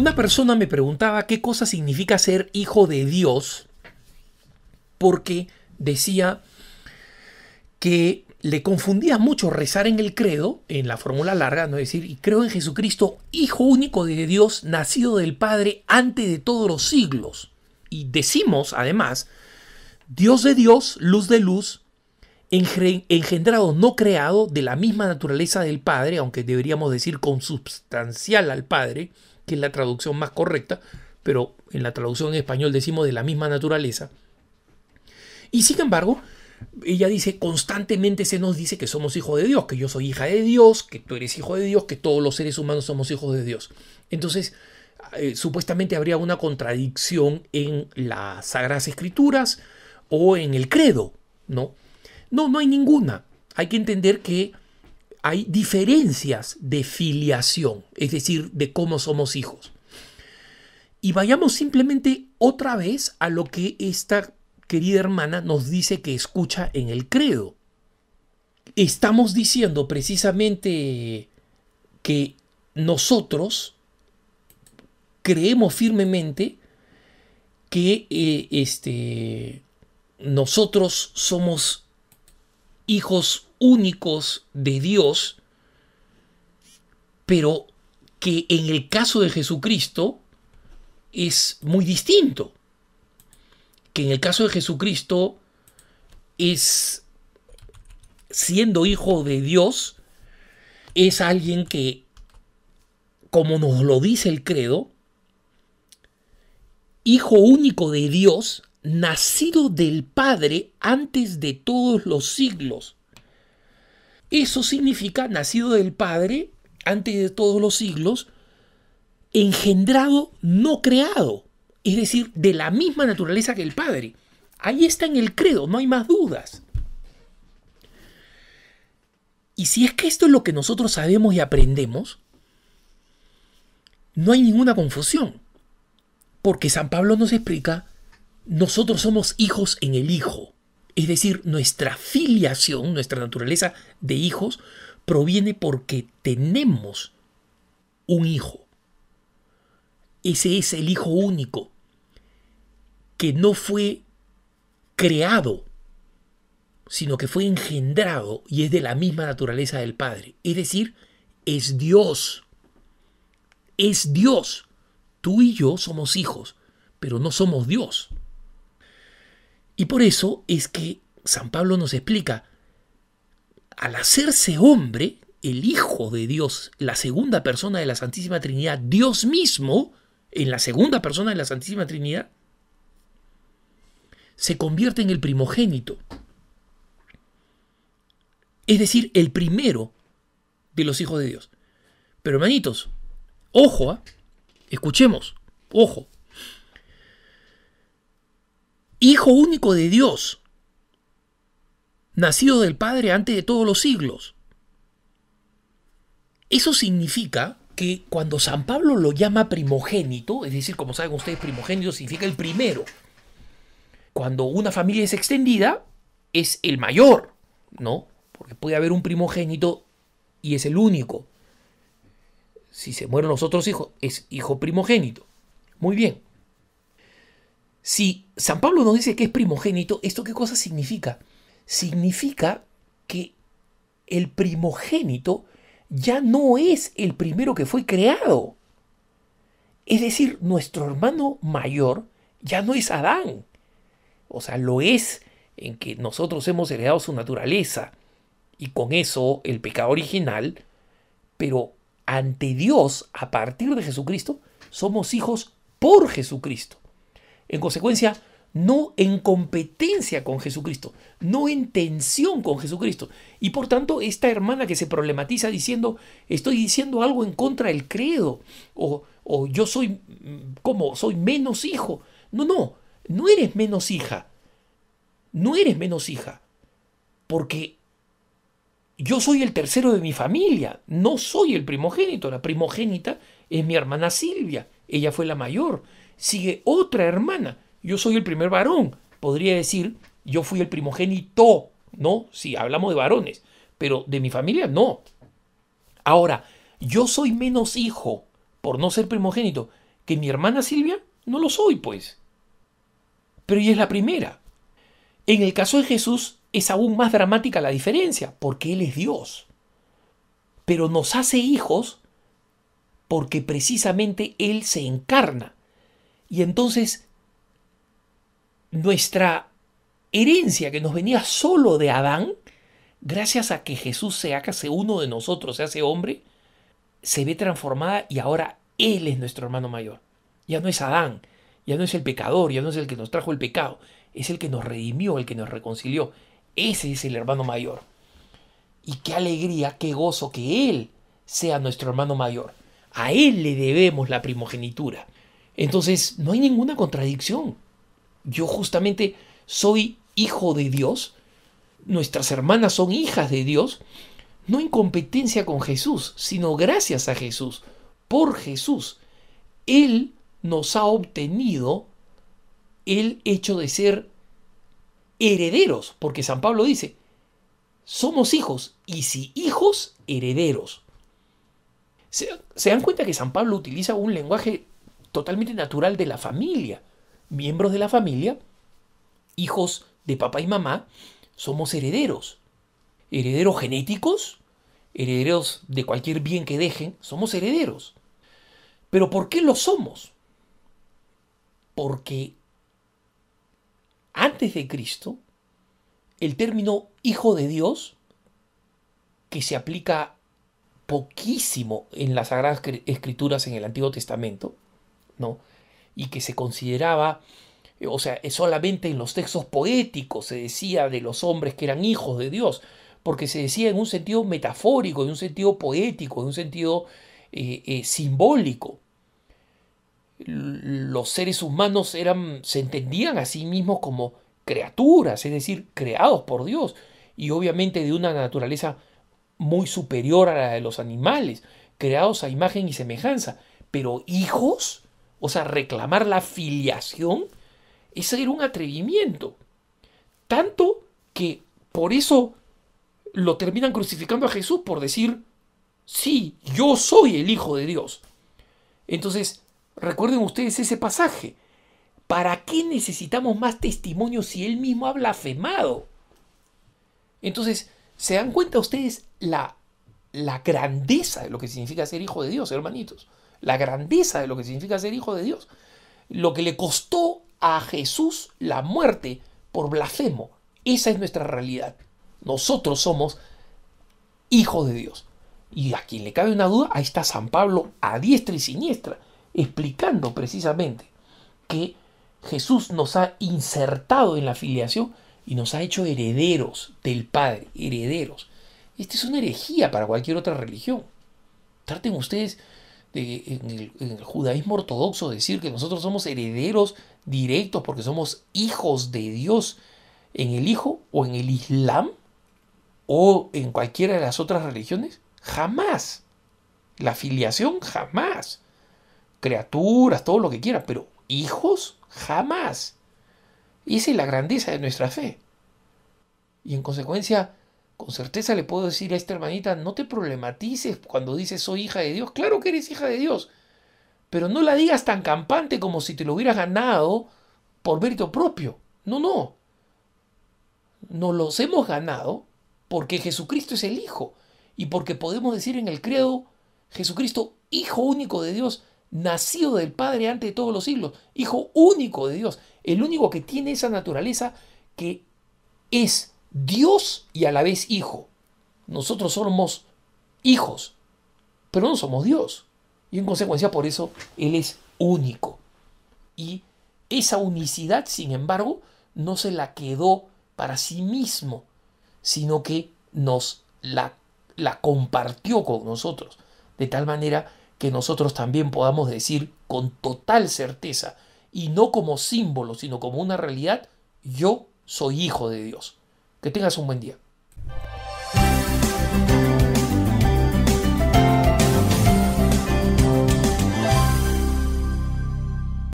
Una persona me preguntaba qué cosa significa ser hijo de Dios porque decía que le confundía mucho rezar en el credo, en la fórmula larga, no decir, y creo en Jesucristo, hijo único de Dios, nacido del Padre antes de todos los siglos. Y decimos, además, Dios de Dios, luz de luz, engendrado, no creado, de la misma naturaleza del Padre, aunque deberíamos decir consubstancial al Padre, que es la traducción más correcta, pero en la traducción en español decimos de la misma naturaleza. Y sin embargo, ella dice constantemente se nos dice que somos hijos de Dios, que yo soy hija de Dios, que tú eres hijo de Dios, que todos los seres humanos somos hijos de Dios. Entonces, eh, supuestamente habría una contradicción en las Sagradas Escrituras o en el credo, ¿no? No, no hay ninguna. Hay que entender que hay diferencias de filiación, es decir, de cómo somos hijos. Y vayamos simplemente otra vez a lo que esta querida hermana nos dice que escucha en el credo. Estamos diciendo precisamente que nosotros creemos firmemente que eh, este, nosotros somos hijos únicos de Dios, pero que en el caso de Jesucristo es muy distinto. Que en el caso de Jesucristo es, siendo hijo de Dios, es alguien que, como nos lo dice el credo, hijo único de Dios, nacido del Padre antes de todos los siglos. Eso significa nacido del Padre antes de todos los siglos, engendrado, no creado, es decir, de la misma naturaleza que el Padre. Ahí está en el credo, no hay más dudas. Y si es que esto es lo que nosotros sabemos y aprendemos, no hay ninguna confusión, porque San Pablo nos explica nosotros somos hijos en el Hijo. Es decir, nuestra filiación, nuestra naturaleza de hijos, proviene porque tenemos un hijo. Ese es el hijo único, que no fue creado, sino que fue engendrado y es de la misma naturaleza del Padre. Es decir, es Dios. Es Dios. Tú y yo somos hijos, pero no somos Dios. Y por eso es que San Pablo nos explica, al hacerse hombre, el Hijo de Dios, la segunda persona de la Santísima Trinidad, Dios mismo, en la segunda persona de la Santísima Trinidad, se convierte en el primogénito. Es decir, el primero de los hijos de Dios. Pero hermanitos, ojo, ¿ah? escuchemos, ojo, Hijo único de Dios, nacido del Padre antes de todos los siglos. Eso significa que cuando San Pablo lo llama primogénito, es decir, como saben ustedes, primogénito significa el primero. Cuando una familia es extendida, es el mayor, ¿no? Porque puede haber un primogénito y es el único. Si se mueren los otros hijos, es hijo primogénito. Muy bien. Si San Pablo nos dice que es primogénito, ¿esto qué cosa significa? Significa que el primogénito ya no es el primero que fue creado. Es decir, nuestro hermano mayor ya no es Adán. O sea, lo es en que nosotros hemos heredado su naturaleza y con eso el pecado original, pero ante Dios, a partir de Jesucristo, somos hijos por Jesucristo. En consecuencia, no en competencia con Jesucristo, no en tensión con Jesucristo. Y por tanto, esta hermana que se problematiza diciendo, estoy diciendo algo en contra del credo, o, yo soy, mm, como, soy menos hijo. No, no, no eres menos hija. No eres menos hija. Porque yo soy el tercero de mi familia, no soy el primogénito. La primogénita es mi hermana Silvia, ella fue la mayor sigue otra hermana. Yo soy el primer varón. Podría decir, yo fui el primogénito, ¿no? Si hablamos de varones, pero de mi familia no. Ahora, yo soy menos hijo por no ser primogénito que mi hermana Silvia, no lo soy, pues. Pero ella es la primera. En el caso de Jesús es aún más dramática la diferencia, porque Él es Dios. Pero nos hace hijos porque precisamente Él se encarna. Y entonces nuestra herencia que nos venía solo de Adán, gracias a que Jesús se hace uno de nosotros, se hace hombre, se ve transformada y ahora Él es nuestro hermano mayor. Ya no es Adán, ya no es el pecador, ya no es el que nos trajo el pecado, es el que nos redimió, el que nos reconcilió. Ese es el hermano mayor. Y qué alegría, qué gozo que Él sea nuestro hermano mayor. A Él le debemos la primogenitura. Entonces, no hay ninguna contradicción. Yo justamente soy hijo de Dios, nuestras hermanas son hijas de Dios, no en competencia con Jesús, sino gracias a Jesús, por Jesús. Él nos ha obtenido el hecho de ser herederos, porque San Pablo dice, somos hijos, y si hijos, herederos. Se, se, dan cuenta que San Pablo utiliza un lenguaje totalmente natural de la familia. Miembros de la familia, hijos de papá y mamá, somos herederos. Herederos genéticos, herederos de cualquier bien que dejen, somos herederos. Pero ¿por qué lo somos? Porque antes de Cristo, el término hijo de Dios, que se aplica poquísimo en las Sagradas Escrituras en el Antiguo Testamento, y que se consideraba, eh, o sea, solamente en los textos poéticos se decía de los hombres que eran hijos de Dios, porque se decía en un sentido metafórico, en un sentido poético, en un sentido eh, eh, simbólico. Los seres humanos eran, se entendían a sí mismos como criaturas, es decir, creados por Dios, y obviamente de una naturaleza muy superior a la de los animales, creados a imagen y semejanza, pero hijos o sea, reclamar la filiación, es ser un atrevimiento. Tanto que por eso lo terminan crucificando a Jesús por decir, sí, yo soy el Hijo de Dios. Entonces, recuerden ustedes ese pasaje. ¿Para qué necesitamos más testimonio si él mismo ha blasfemado? Entonces, ¿se dan cuenta ustedes la, la grandeza de lo que significa ser hijo de Dios, hermanitos? la grandeza de lo que significa ser hijo de Dios, lo que le costó a Jesús la muerte por blasfemo. Esa es nuestra realidad. Nosotros somos hijos de Dios. Y a quien le cabe una duda, ahí está San Pablo a diestra y siniestra, explicando precisamente que Jesús nos ha insertado en la filiación y nos ha hecho herederos del Padre, herederos. Esta es una herejía para cualquier otra religión. Traten ustedes en, el, judaísmo ortodoxo decir que nosotros somos herederos directos porque somos hijos de Dios en el Hijo o en el Islam o en cualquiera de las otras religiones? Jamás. La filiación, jamás. Criaturas, todo lo que quiera, pero hijos, jamás. Y esa es la grandeza de nuestra fe. Y en consecuencia, con certeza le puedo decir a esta hermanita, no te problematices cuando dices soy hija de Dios. Claro que eres hija de Dios, pero no la digas tan campante como si te lo hubieras ganado por mérito propio. No, no. Nos los hemos ganado porque Jesucristo es el Hijo y porque podemos decir en el credo, Jesucristo, Hijo único de Dios, nacido del Padre antes de todos los siglos, Hijo único de Dios, el único que tiene esa naturaleza que es Dios y a la vez hijo. Nosotros somos hijos, pero no somos Dios. Y en consecuencia por eso Él es único. Y esa unicidad, sin embargo, no se la quedó para sí mismo, sino que nos la, la compartió con nosotros, de tal manera que nosotros también podamos decir con total certeza, y no como símbolo, sino como una realidad, yo soy hijo de Dios. Que tengas un buen día.